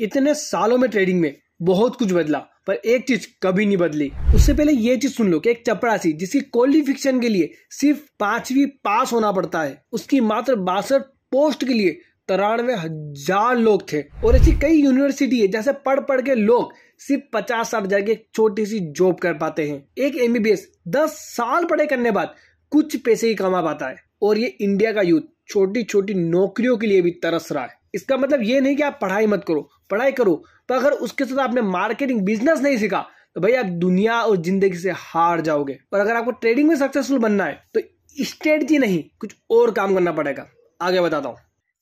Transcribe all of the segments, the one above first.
इतने सालों में ट्रेडिंग में बहुत कुछ बदला पर एक चीज कभी नहीं बदली उससे पहले ये चीज सुन लो कि एक चपरासी जिसकी क्वालिफिकेशन के लिए सिर्फ पांचवी पास होना पड़ता है उसकी मात्र बासठ पोस्ट के लिए तिरानवे हजार लोग थे और ऐसी कई यूनिवर्सिटी है जैसे पढ़ पढ़ के लोग सिर्फ पचास साल जाके एक छोटी सी जॉब कर पाते हैं एक एमबीबीएस दस साल पढ़े करने बाद कुछ पैसे ही कमा पाता है और ये इंडिया का यूथ छोटी छोटी नौकरियों के लिए भी तरस रहा है इसका मतलब ये नहीं कि आप पढ़ाई मत करो पढ़ाई करो तो अगर उसके साथ आपने मार्केटिंग बिजनेस नहीं सीखा तो भाई आप दुनिया और जिंदगी से हार जाओगे और अगर आपको ट्रेडिंग में सक्सेसफुल बनना है तो स्ट्रेटजी नहीं कुछ और काम करना पड़ेगा आगे बताता हूँ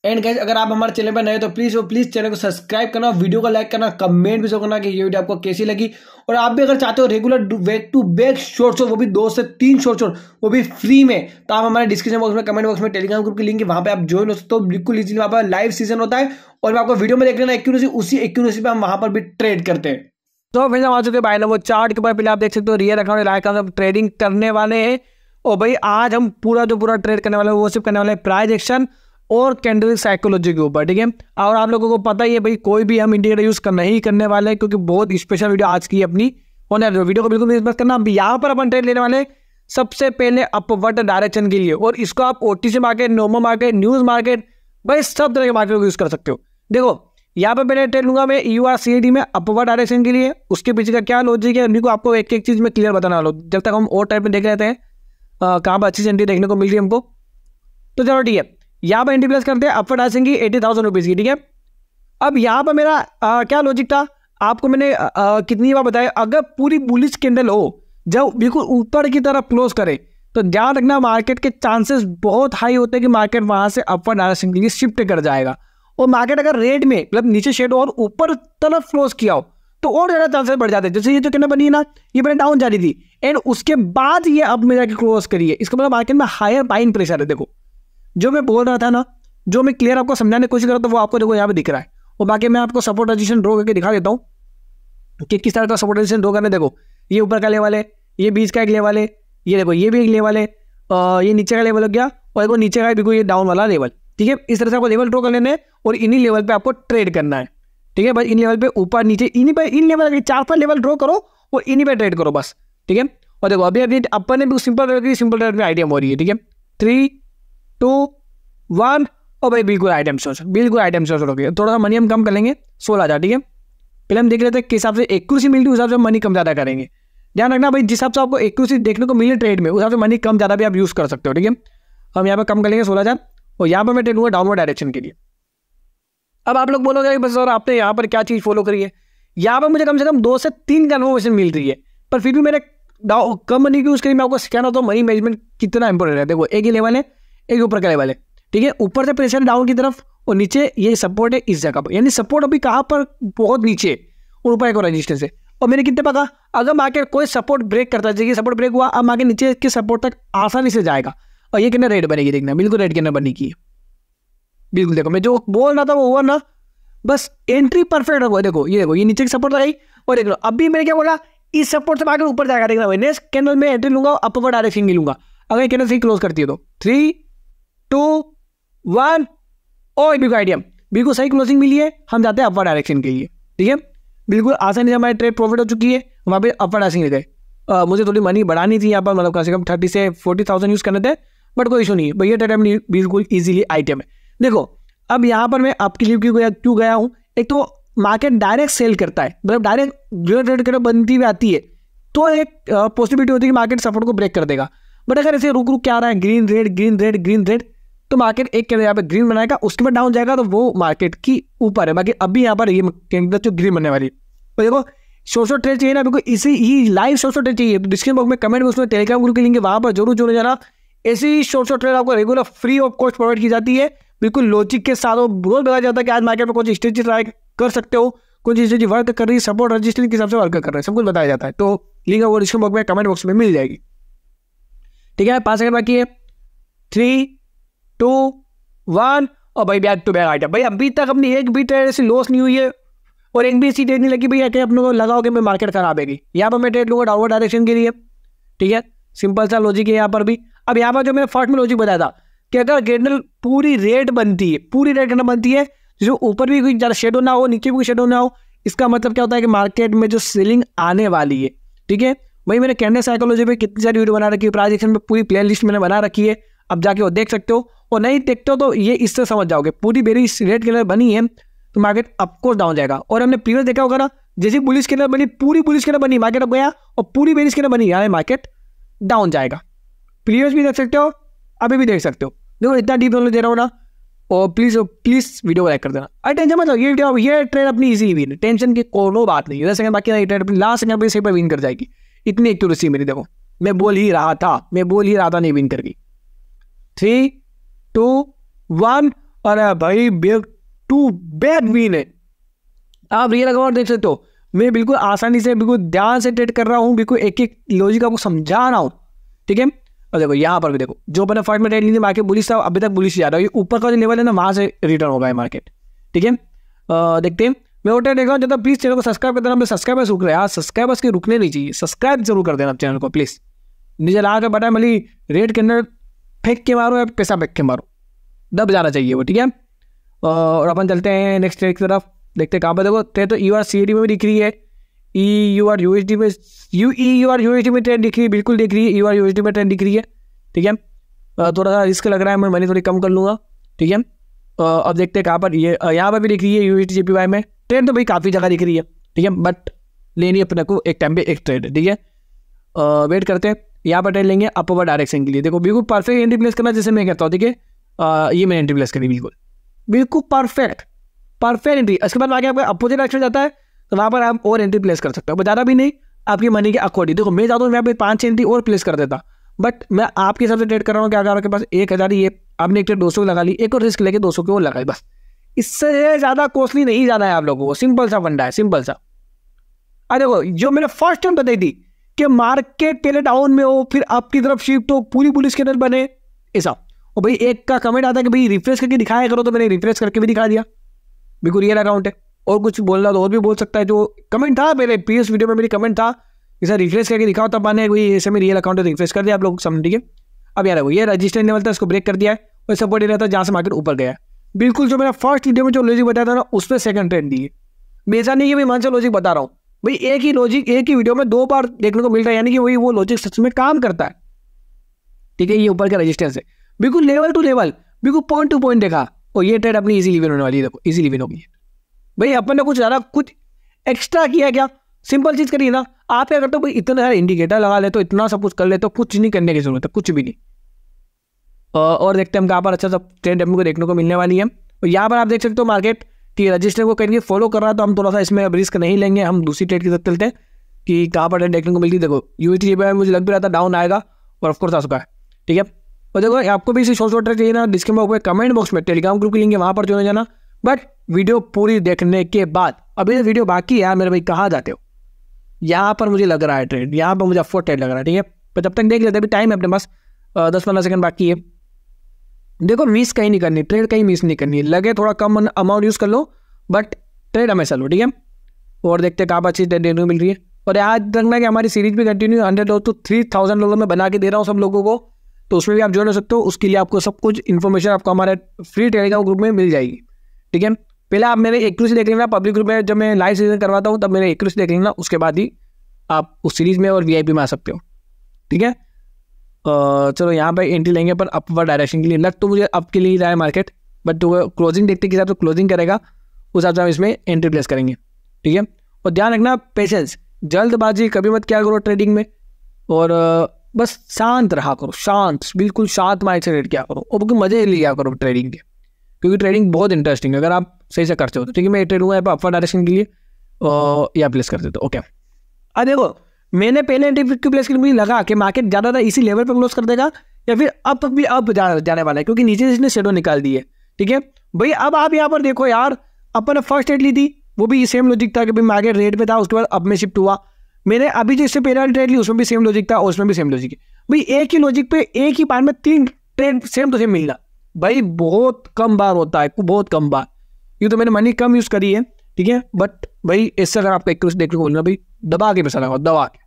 एंड गैस अगर आप हमारे चैनल पर नए हो तो प्लीज़ वो प्लीज़ चैनल को सब्सक्राइब करना वीडियो को लाइक करना कमेंट भी जो करना कि ये वीडियो आपको कैसी लगी और आप भी अगर चाहते हो regular back to back shorts और वो भी दो से तीन शॉर्ट्स और वो भी फ्री में तो आप हमारे डिस्क्रिप्शन बॉक्स में कमेंट बॉक्स में टेलीग्राम ग्रुप की लिंक है वहाँ पर आप ज्वाइन हो सकते हो बिल्कुल इजीली वहाँ पर लाइव सीजन होता है और आपको वीडियो में देख लेना एक्यूरेसी उसी एक्यूरेसी पर हम वहाँ पर भी ट्रेड करते हैं तो फिर हम आ चुके भाई ना वो चार्ट के ऊपर पहले आप देख सकते हो real account like account trading करने वाले हैं और भाई आज हम पूरा जो पूरा ट्रेड करने वाले हैं वो सिर्फ करने वाले हैं प्राइज एक्शन और कैंडलिक साइकोलॉजी के ऊपर ठीक है और आप लोगों को पता ही है भाई कोई भी हम इंडिकेटर यूज़ कर नहीं करने वाले हैं क्योंकि बहुत स्पेशल वीडियो आज की अपनी होने वाली वीडियो को बिल्कुल मिस मत करना यहाँ पर अपन ट्रेड लेने वाले सबसे पहले अपवर्ड डायरेक्शन के लिए और इसको आप ओ मार्केट नोमो मार्केट न्यूज़ मार्केट भाई सब तरह के मार्केट को यूज़ कर सकते हो देखो यहाँ पर मैंने ट्रेड लूंगा मैं यू आर सी में अपवर्ड डायरेक्शन के लिए उसके पीछे का क्या लॉजिक है को आपको एक एक चीज़ में क्लियर बताना लो जब तक हम और टाइप में देख रहे थे कहाँ पर अच्छी सेंट्री देखने को मिल रही है हमको तो चलो ठीक है यहाँ पर एंट्री प्लेस करते हैं अपवर्ड आइसिंग की एटी थाउजेंड रुपीज़ की ठीक है अब यहाँ पर मेरा आ, क्या लॉजिक था आपको मैंने आ, आ, कितनी बार बताया अगर पूरी बुलिस कैंडल हो जब बिल्कुल ऊपर की तरफ क्लोज करे तो ध्यान रखना मार्केट के चांसेस बहुत हाई होते हैं कि मार्केट वहाँ से अपवर्ड डायरेक्शन के लिए शिफ्ट कर जाएगा और मार्केट अगर रेड में मतलब नीचे शेड और ऊपर तरफ क्लोज किया हो तो और ज़्यादा चांसेस बढ़ जाते हैं जैसे ये जो कहना बनी है ना ये मैंने डाउन जा रही थी एंड उसके बाद ये अब में जाके क्लोज करिए इसका मतलब मार्केट में हायर बाइंग प्रेशर है देखो जो मैं बोल रहा था ना जो मैं क्लियर आपको समझाने की कोशिश कर रहा था वो आपको देखो यहाँ पे दिख रहा है और बाकी मैं आपको सपोर्ट एजिशन ड्रो करके दिखा देता हूँ कि किस तरह का सपोर्ट एजिशन ड्रो करने देखो ये ऊपर का लेवल है ये बीच का एक लेवल है ये देखो ये भी एक लेवल है ये नीचे का लेवल हो गया और देखो नीचे का बिल्कुल ये डाउन वाला लेवल ठीक है इस तरह से आपको लेवल ड्रो कर लेने और इन्हीं लेवल पर आपको ट्रेड करना है ठीक है बस इन लेवल पे ऊपर नीचे इन्हीं पर इन लेवल चार पाँच लेवल ड्रो करो और इन्हीं पर ट्रेड करो बस ठीक है और देखो अभी अभी अपन ने भी सिंपल सिंपल ट्रेड में आइडिया हो रही है ठीक है थ्री टू वन और भाई बिल्कुल आइटम सोच बिल्कुल आइटम सोच रखिए थोड़ा सा मनी हम कम कर लेंगे सोलह हज़ार ठीक है पहले हम देख लेते हैं किस हिसाब से एक्यूसी मिलती है उस हिसाब से मनी कम ज़्यादा करेंगे ध्यान रखना भाई जिस हिसाब से आपको एक्यूसी देखने को मिले ट्रेड में उस हिसाब से मनी कम ज़्यादा भी आप यूज़ कर सकते हो ठीक है तो हम यहाँ पर कम कर लेंगे सोलह हज़ार और यहाँ पर मैं ट्रेड हुआ डाउनवर्ड डायरेक्शन के लिए अब आप लोग बोलोगे बस सर आपने यहाँ पर क्या चीज़ फॉलो करी है यहाँ पर मुझे कम से कम दो से तीन कन्फर्मेशन मिल रही है पर फिर भी मैंने कम मनी की यूज़ करी मैं आपको सिखाना तो मनी मैनेजमेंट कितना इंपॉर्टेंट है देखो एक ही लेवल है एक ऊपर का लेवल है ठीक है ऊपर से प्रेशर डाउन की तरफ और नीचे ये सपोर्ट है इस जगह पर यानी सपोर्ट अभी कहाँ पर बहुत नीचे और ऊपर एक और रजिस्टेंस है और मैंने कितने पता अगर मार्केट कोई सपोर्ट ब्रेक करता है जैसे सपोर्ट ब्रेक हुआ अब मार्केट नीचे के सपोर्ट तक आसानी से जाएगा और ये कितना रेड बनेगी देखना बिल्कुल रेड कितना बनेगी बिल्कुल देखो मैं जो बोल रहा था वो हुआ ना बस एंट्री परफेक्ट होगा देखो ये देखो ये नीचे की सपोर्ट लगाई और देख लो अभी मैंने क्या बोला इस सपोर्ट से मार्केट ऊपर जाएगा देखना नेक्स्ट कैंडल में एंट्री लूंगा अपवर्ड डायरेक्शन में लूंगा अगर कैंडल से क्लोज करती है तो three two one O B का आइडियम बिल्कुल सही क्लोजिंग मिली है हम जाते हैं अपर डायरेक्शन के लिए ठीक है बिल्कुल आसानी से हमारी ट्रेड प्रॉफिट हो चुकी है वहाँ पे अपर डायरेक्शन ले गए मुझे थोड़ी मनी बढ़ानी थी यहाँ पर मतलब कम से कम थर्टी से फोर्टी थाउजेंड यूज़ करने थे बट कोई इशू नहीं है भैया टाइम बिल्कुल ईजिली आइटम है देखो अब यहाँ पर मैं आपके लिए क्यों गया क्यों गया हूँ एक तो मार्केट डायरेक्ट सेल करता है मतलब डायरेक्ट जो ट्रेड करो बनती हुई आती है तो एक पॉसिबिलिटी होती है कि मार्केट सपोर्ट को ब्रेक कर देगा बट अगर ऐसे रुक रुक क्या आ रहा है green red green red green red तो मार्केट एक कैंडल यहाँ पे ग्रीन बनाएगा उसके बाद डाउन जाएगा तो वो मार्केट की ऊपर है बाकी अभी यहाँ पर ये कैंडल जो ग्रीन बनने वाली है तो देखो सोशो ट्रेड चाहिए ना बिल्कुल इसी ही लाइव सोशो ट्रेड चाहिए तो डिस्क्रिप्शन बॉक्स में कमेंट बॉक्स में टेलीग्राम ग्रुप के लिंक वहाँ पर जरूर जुड़े जाना ऐसी सोशो ट्रेड आपको regular free of cost provide की जाती है बिल्कुल लॉजिक के साथ और बहुत बताया जाता है कि आज मार्केट में कुछ स्ट्रेटी ट्राई कर सकते हो कुछ स्ट्रेटी वर्क कर रही है सपोर्ट रजिस्ट्रेशन के हिसाब से वर्क कर रहे हैं सब कुछ बताया जाता है तो लिंक आपको डिस्क्रिप्शन बॉक्स में कमेंट बॉक्स में मिल जाएगी ठीक है पाँच सेकंड बाकी है थ्री टू वन और भाई बैक टू बैक आइटम भाई अभी तक अपनी एक भी ट्रेड ऐसी लॉस नहीं हुई है और एक भी ऐसी ट्रेड नहीं लगी भाई अपने को लगाओगे होगी मार्केट खराब है यहाँ पर मैं ट्रेड लूँगा डाउनवर्ड डायरेक्शन के लिए ठीक है सिंपल सा लॉजिक है यहाँ पर भी अब यहाँ पर जो मैंने फर्स्ट में लॉजिक बताया था कि अगर कैंडल पूरी रेड बनती है पूरी रेड कैंडल बनती है जो ऊपर भी कोई ज़्यादा शेडो ना हो नीचे भी कोई शेडो ना हो इसका मतलब क्या होता है कि मार्केट में जो सेलिंग आने वाली है ठीक है भाई मैंने कैंडल साइकोलॉजी में कितनी सारी वीडियो बना रखी है प्राइजेक्शन में पूरी प्ले लिस्ट मैंने बना रखी है अब जाके वो देख सकते हो और नहीं देखते हो तो ये इससे समझ जाओगे पूरी बेरी इस रेट के बनी है तो मार्केट अपकोर्स डाउन जाएगा और हमने प्रीवियस देखा होगा ना जैसी पुलिस के बनी पूरी पुलिस के बनी मार्केट अप गया और पूरी बेरिश के बनी यार मार्केट डाउन जाएगा प्रीवियस भी देख सकते हो अभी भी देख सकते हो देखो इतना डीप नॉलेज दे रहा हूँ ना और प्लीज़ प्लीज़ वीडियो को लाइक कर देना अरे टेंशन मत ये वीडियो ये ट्रेन अपनी इजी विन टेंशन की कोनो बात नहीं है सेकंड बाकी ये ट्रेड अपनी लास्ट सेकंड अपनी सही पर विन कर जाएगी इतनी एक्यूरेसी मेरी देखो मैं बोल ही रहा था मैं बोल ही रहा था नहीं विन कर गई थ्री टू वन अरे भाई बेग टू बेग बीन है आप रियल अकाउंट देख सकते हो मैं बिल्कुल आसानी से बिल्कुल ध्यान से ट्रेड कर रहा हूँ बिल्कुल एक एक लॉजिक आपको समझा रहा हूँ ठीक है और देखो यहाँ पर भी देखो जो मैंने फाइट में ट्रेड ली थी मार्केट बुलिस था अभी तक बुलिस जा रहा है ऊपर का जो लेवल है ना वहाँ से रिटर्न होगा मार्केट ठीक है देखते हैं मैं वो ट्रेड देख रहा हूँ जब प्लीज़ चैनल को सब्सक्राइब कर देना सब्सक्राइबर्स रुक रहे हैं सब्सक्राइबर्स हाँ, के रुकने नहीं चाहिए सब्सक्राइब जरूर कर देना आप चैनल को प्लीज़ नीचे लाकर के बटा मली रेड के अंदर फेंक के मारो या पैसा फेंक के मारो दब जाना चाहिए वो ठीक है और अपन चलते हैं नेक्स्ट की तरफ देखते हैं कहाँ पर देखो ट्रेन तो यू आर सी में भी दिख रही है E U R U H D में U E U R U D में ट्रेन दिख रही है बिल्कुल दिख रही है यू आर यू डी में ट्रेन दिख रही है ठीक है थोड़ा सा रिस्क लग रहा है मैं मनी थोड़ी कम कर लूँगा ठीक है अब देखते हैं कहाँ पर ये यहाँ पर भी दिख रही है यू एस में ट्रेन तो भाई काफ़ी जगह दिख रही है ठीक है बट लेनी अपने को एक टाइम पे एक ट्रेन है ठीक है वेट करते हैं यहाँ पर टाइल लेंगे अपर डायरेक्शन के लिए देखो बिल्कुल परफेक्ट एंट्री प्लेस करना जैसे मैं कहता हूँ ठीक है ये मैंने एंट्री प्लेस करी बिल्कुल बिल्कुल परफेक्ट परफेक्ट एंट्री इसके बाद आगे आपका अपोजिट डायरेक्शन जाता है तो वहाँ पर आप और एंट्री प्लेस कर सकते हो ज़्यादा भी नहीं आपकी मनी के अकॉर्डिंग देखो मैं जाता हूँ मैं पाँच एंट्री और प्लेस कर देता बट मैं आपके हिसाब से ट्रेड कर रहा हूँ कि अगर आपके पास एक हज़ार ये आपने एक ट्रेड दो सौ लगा ली एक और रिस्क लेके दो सौ की और लगाई बस इससे ज़्यादा कॉस्टली नहीं जाना है आप लोगों को सिंपल सा बन है सिंपल सा अरे देखो जो मैंने फर्स्ट टाइम बताई थी कि मार्केट पहले डाउन में हो फिर आपकी तरफ शिफ्ट हो तो पूरी के अंदर बने ऐसा और भाई एक का कमेंट आता है कि भाई रिफ्रेश करके दिखाया करो तो मैंने रिफ्रेश करके भी दिखा दिया बिल्कुल रियल अकाउंट है और कुछ बोलना तो और भी बोल सकता है जो कमेंट था मेरे प्रीवियस वीडियो में मेरी कमेंट था इसे रिफ्रेश करके दिखाओ तब मैंने भाई ऐसे में रियल अकाउंट है रिफ्रेश तो कर दिया आप लोग समझ ठीक है अब यार ये रजिस्टर लेवल था इसको ब्रेक कर दिया है और सपोर्ट एरिया था जहाँ से मार्केट ऊपर गया बिल्कुल जो मेरा फर्स्ट वीडियो में जो लॉजिक बताया था ना उसमें सेकंड ट्रेंड दिए ऐसा नहीं है मैं मान लॉजिक बता रहा हूँ भाई एक ही लॉजिक एक ही वीडियो में दो बार देखने को मिलता है यानी कि वही वो लॉजिक सच में काम करता है ठीक है ये ऊपर का रजिस्टेंस है बिल्कुल लेवल टू लेवल बिल्कुल पॉइंट टू पॉइंट देखा और ये ट्रेड अपनी इजीली विन होने वाली है देखो इजीली विन होगी भाई अपन ने कुछ ज़्यादा कुछ एक्स्ट्रा किया क्या सिंपल चीज़ करिए ना आप क्या करते हो भाई इतना सारा इंडिकेटर लगा ले तो इतना सब कुछ कर ले तो कुछ नहीं करने की जरूरत है कुछ भी नहीं और देखते हैं हम कहाँ पर अच्छा सा ट्रेंड अपने को देखने को मिलने वाली है और यहाँ पर आप देख सकते हो मार्केट ठीक है रजिस्टर को कहेंगे फॉलो कर रहा है तो हम थोड़ा सा इसमें अब रिस्क नहीं लेंगे हम दूसरी ट्रेड की तरफ चलते हैं कि कहाँ पर ट्रेड देखने को मिलती देखो यू टी में मुझे लग भी रहा था डाउन आएगा और ऑफकोर्स आ चुका है ठीक है और देखो आपको भी इसी शॉर्ट शॉर्ट ट्रेड चाहिए ना डिस्क्रिप्शन में कमेंट बॉक्स में टेलीग्राम ग्रुप की लिंक वहाँ पर जो है जाना बट वीडियो पूरी देखने के बाद अभी वीडियो तो बाकी यार मेरे भाई कहाँ जाते हो यहाँ पर मुझे लग रहा है ट्रेड यहाँ पर मुझे अफोर्ड ट्रेड लग रहा है ठीक है पर जब तक देख लेते अभी टाइम है अपने पास दस पंद्रह सेकंड बाकी है देखो मिस कहीं नहीं करनी ट्रेड कहीं मिस नहीं करनी लगे थोड़ा कम अमाउंट यूज़ कर लो बट ट्रेड हमेशा लो ठीक है और देखते हैं कहाँ अच्छी ट्रेड मिल रही है और याद रखना कि हमारी सीरीज भी कंटिन्यू हंड्रेड डॉलर तो थ्री थाउजेंड डॉलर में बना के दे रहा हूँ सब लोगों को तो उसमें भी आप जोड़ सकते हो उसके लिए आपको सब कुछ इन्फॉर्मेशन आपको हमारे फ्री टेलीग्राम ग्रुप में मिल जाएगी ठीक है पहले आप मेरे एक से देख लेना पब्लिक ग्रुप में जब मैं लाइव सीजन करवाता हूँ तब मेरे एक से देख लेना उसके बाद ही आप उस सीरीज़ में और वी में आ सकते हो ठीक है चलो यहाँ पर एंट्री लेंगे पर अपवर डायरेक्शन के लिए लग तो मुझे अप के लिए जाए मार्केट बट तो क्लोजिंग देखते के हिसाब से तो क्लोजिंग करेगा उस हिसाब से हम इसमें एंट्री प्लेस करेंगे ठीक है और ध्यान रखना पेशेंस जल्दबाजी कभी मत क्या करो ट्रेडिंग में और बस शांत रहा करो शांत बिल्कुल शांत माइंड से ट्रेड किया करो और बिल्कुल मज़े लिया करो ट्रेडिंग के क्योंकि ट्रेडिंग बहुत इंटरेस्टिंग है अगर आप सही से करते हो तो ठीक है मैं ट्रेड हुआ है अपवर डायरेक्शन के लिए और या प्लेस करते तो ओके आ देखो मैंने पहले एंट्री की प्लेस की लगा कि मार्केट ज़्यादा इसी लेवल पर क्लोज कर देगा या फिर अब भी अब जा, जाने वाला है क्योंकि नीचे इसने शेडो निकाल दी है ठीक है भाई अब आप यहाँ पर देखो यार अपन ने फर्स्ट एड ली थी वो भी सेम लॉजिक था कि भाई मार्केट रेट पे था उसके बाद अब में शिफ्ट हुआ मैंने अभी जो इससे वाली ट्रेड ली उसमें भी सेम लॉजिक था उसमें भी सेम लॉजिक है भाई एक ही लॉजिक पे एक ही पान में तीन ट्रेड सेम तो सेम मिलना भाई बहुत कम बार होता है बहुत कम बार ये तो मैंने मनी कम यूज़ करी है ठीक है बट भाई इससे अगर आपको एक देखने को बोलना भाई दबा के पैसा लगाओ दबा के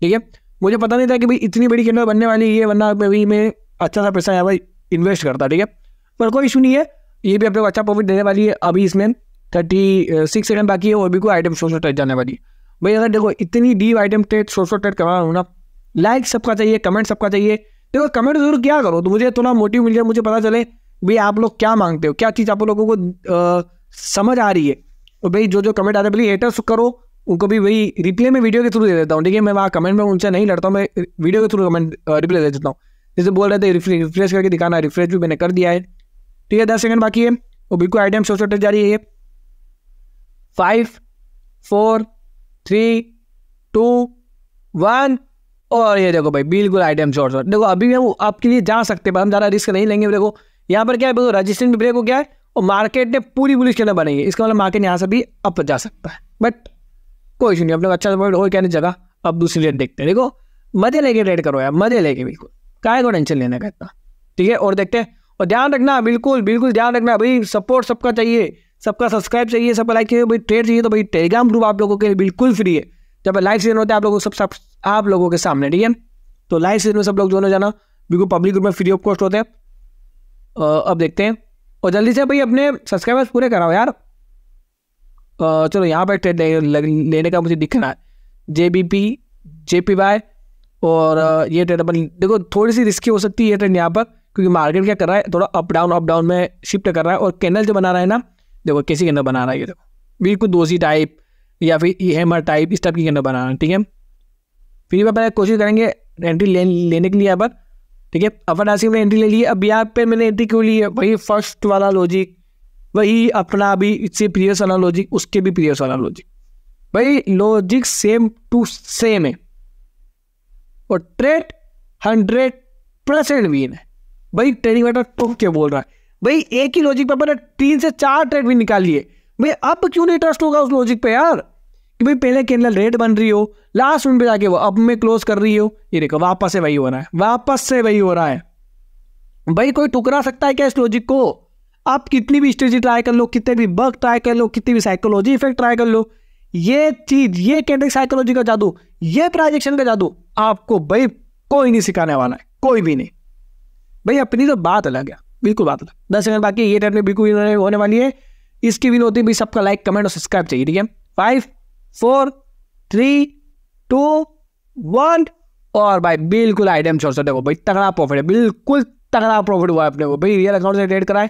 ठीक है मुझे पता नहीं था कि भाई इतनी बड़ी कैंडल बनने वाली है वरना अभी मैं अच्छा सा पैसा यहाँ पर इन्वेस्ट करता ठीक है पर कोई इशू नहीं है ये भी अपने को अच्छा प्रॉफिट देने वाली है अभी इसमें थर्टी सिक्स आइटम बाकी है और भी कोई आइटम सो सौ ट्रेड जाने वाली है भाई अगर देखो इतनी डीप आइटम ट्रेड सो सौ ट्रेड करवाना ना लाइक सबका चाहिए कमेंट सबका चाहिए देखो कमेंट जरूर क्या करो तो मुझे थोड़ा मोटिव मिल जाए मुझे पता चले भाई आप लोग क्या मांगते हो क्या चीज़ आप लोगों को आ, uh, समझ आ रही है तो भाई जो जो कमेंट आते हैं भले हेटर्स करो उनको भी वही रिप्ले में वीडियो के थ्रू दे देता हूँ ठीक है मैं वहाँ कमेंट में उनसे नहीं लड़ता हूँ मैं वीडियो के थ्रू कमेंट रिप्ले दे देता हूँ जैसे बोल रहे थे रिफ्रेश करके दिखाना रिफ्रेश भी मैंने कर दिया है ठीक है दस सेकंड बाकी है वो बिल्कुल आइटम सोच सोटे जा रही है five four three two one और ये देखो भाई बिल्कुल आइटम शॉर्ट शॉर्ट देखो अभी हम आपके लिए जा सकते हैं हम ज़्यादा रिस्क नहीं लेंगे देखो यहाँ पर क्या है रजिस्ट्रेशन भी ब्रेक हो गया है और मार्केट ने पूरी बुलिश करना बनाई है इसका मतलब मार्केट यहाँ से भी अप जा सकता है बट कोई इशू नहीं अपने अच्छा पॉइंट तो क्या नहीं जगह अब दूसरी रेट देखते हैं देखो मजे लेके रेड करो यार मजे लेके बिल्कुल काय को टेंशन लेने का इतना ठीक है और देखते हैं और ध्यान रखना बिल्कुल बिल्कुल ध्यान रखना भाई सपोर्ट सबका चाहिए सबका सब्सक्राइब चाहिए सबका लाइक चाहिए भाई ट्रेड चाहिए तो भाई टेलीग्राम ग्रुप आप लोगों के लिए बिल्कुल फ्री है जब लाइव सीजन होता है आप लोगों सब, सब आप लोगों के सामने ठीक है तो लाइव सीजन में सब लोग जो ना जाना बिल्कुल पब्लिक ग्रुप में फ्री ऑफ कॉस्ट होते हैं अब देखते हैं और जल्दी से भाई अपने सब्सक्राइबर्स पूरे कराओ यार चलो यहाँ पर ट्रेड लेने का मुझे दिखना है J B P J P Y और ये ट्रेड अपन देखो थोड़ी सी रिस्की हो सकती है ये ट्रेड यहाँ पर क्योंकि मार्केट क्या कर रहा है थोड़ा अप डाउन अप डाउन में शिफ्ट कर रहा है और कैनल जो बना रहा है ना देखो कैसी कैनल बना रहा है ये देखो बिल्कुल दोषी टाइप या फिर ई एम आर टाइप इस टाइप की कैनल बना रहा है ठीक है फिर भी अपन कोशिश करेंगे एंट्री ले, लेने के लिए यहाँ पर ठीक है अपन आसिम ने एंट्री ले ली अब यहाँ पर मैंने एंट्री क्यों ली है वही फर्स्ट वाला लॉजिक वही अपना अभी इससे प्रीवियस वाला लॉजिक उसके भी प्रीवियस वाला लॉजिक भाई लॉजिक सेम टू सेम है और ट्रेड हंड्रेड परसेंट विन है भाई ट्रेडिंग वाटर टोक के बोल रहा है भाई एक ही लॉजिक पर मैंने तीन से चार ट्रेड भी निकाल लिए भाई अब क्यों नहीं ट्रस्ट होगा उस लॉजिक पे यार कि भाई पहले कैंडल रेड बन रही हो लास्ट मिनट पे जाके वो अब में क्लोज कर रही हो ये देखो वापस से वही हो रहा है वापस से वही हो रहा है भाई कोई टुकरा सकता है क्या इस लॉजिक को आप कितनी भी स्ट्रेटी ट्राई कर लो कितने भी बग ट्राई कर लो कितनी भी साइकोलॉजी इफेक्ट ट्राई कर लो ये चीज़ ये कैंडिक साइकोलॉजी का जादू ये प्राइजेक्शन का जादू आपको भाई कोई नहीं सिखाने वाला है कोई भी नहीं भाई अपनी तो बात अलग है बिल्कुल बात अलग दस सेकंड बाकी ये टाइम बिल्कुल होने वाली है इसकी भी होती है सबका लाइक कमेंट और सब्सक्राइब चाहिए ठीक है five four three two one और भाई बिल्कुल आइटम छोड़ सकते हो भाई तगड़ा प्रॉफिट है बिल्कुल तगड़ा प्रॉफिट हुआ है अपने को भाई रियल अकाउंट से ट्रेड कराए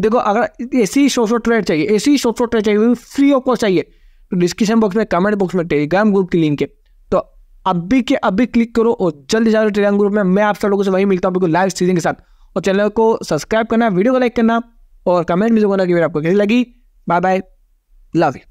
देखो अगर ऐसी सौ सौ ट्रेड चाहिए ऐसी सौ सौ ट्रेड चाहिए फ्री ऑफ कॉस्ट चाहिए तो डिस्क्रिप्शन बॉक्स में कमेंट बॉक्स में टेलीग्राम ग्रुप की लिंक है तो अभी के अभी क्लिक करो और जल्दी जाओ टेलीग्राम ग्रुप में मैं आप सब लोगों से वही मिलता हूँ बिल्कुल लाइव सीजन के साथ और चैनल को सब्सक्राइब करना वीडियो को लाइक करना और कमेंट भी करना कि मेरे आपको कैसी लगी बाय बाय लव यू